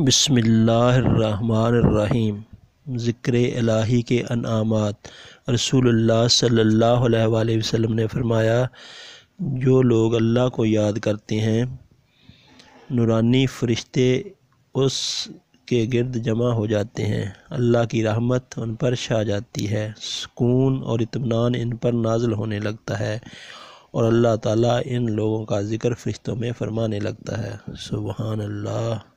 बसमीम ज़िक्र अलाही के अनामत रसूलुल्लाह सल्लल्लाहु अलैहि वसल्लम ने फरमाया जो लोग अल्लाह को याद करते हैं नूरानी फरिश्ते उस के गिरद जमा हो जाते हैं अल्लाह की रहमत उन पर छा जाती है सुकून और इतमान इन पर नाजल होने लगता है और अल्लाह ताला इन लोगों का ज़िक्र फरिश्तों में फरमाने लगता है सुबहानल्ला